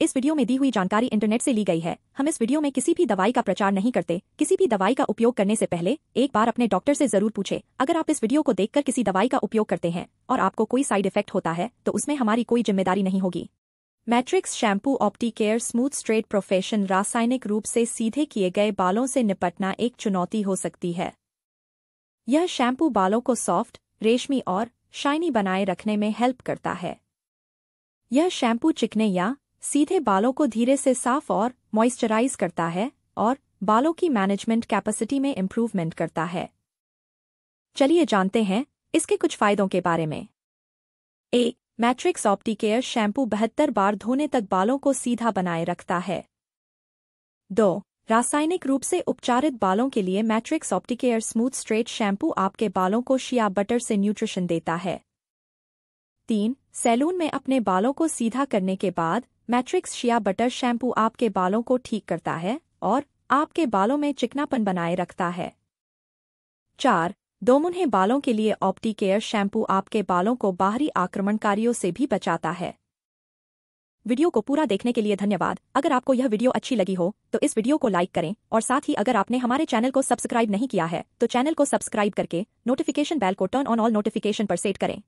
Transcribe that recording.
इस वीडियो में दी हुई जानकारी इंटरनेट से ली गई है हम इस वीडियो में किसी भी दवाई का प्रचार नहीं करते किसी भी दवाई का उपयोग करने से पहले एक बार अपने डॉक्टर से जरूर पूछे अगर आप इस वीडियो को देखकर किसी दवाई का उपयोग करते हैं और आपको कोई साइड इफेक्ट होता है तो उसमें हमारी कोई जिम्मेदारी नहीं होगी Matrix shampoo Opti Care smooth straight profession रासायनिक रूप से सीधे किए गए बालों से निपटना एक चुनौती हो सकती है यह शैम्पू बालों को सॉफ्ट रेशमी और शाइनी बनाए रखने में हेल्प करता है यह शैम्पू चिकने या सीधे बालों को धीरे से साफ और मॉइस्चराइज करता है और बालों की मैनेजमेंट कैपेसिटी में इम्प्रूवमेंट करता है चलिए जानते हैं इसके कुछ फायदों के बारे में ए मैट्रिक्स ऑप्टिकेयर शैम्पू बहत्तर बार धोने तक बालों को सीधा बनाए रखता है दो रासायनिक रूप से उपचारित बालों के लिए Matrix Opticare smooth straight shampoo आपके बालों को शिया बटर से न्यूट्रिशन देता है तीन सैलून में अपने बालों को सीधा करने के बाद मैट्रिक्स शिया बटर शैम्पू आपके बालों को ठीक करता है और आपके बालों में चिकनापन बनाए रखता है चार दोमुन्हे बालों के लिए ऑप्टी केयर शैम्पू आपके बालों को बाहरी आक्रमणकारियों से भी बचाता है वीडियो को पूरा देखने के लिए धन्यवाद अगर आपको यह वीडियो अच्छी लगी हो तो इस वीडियो को लाइक करें और साथ ही अगर आपने हमारे चैनल को सब्सक्राइब नहीं किया है तो चैनल को सब्सक्राइब करके नोटिफिकेशन बेल को टर्न ऑन ऑल नोटिफिकेशन पर सेट करें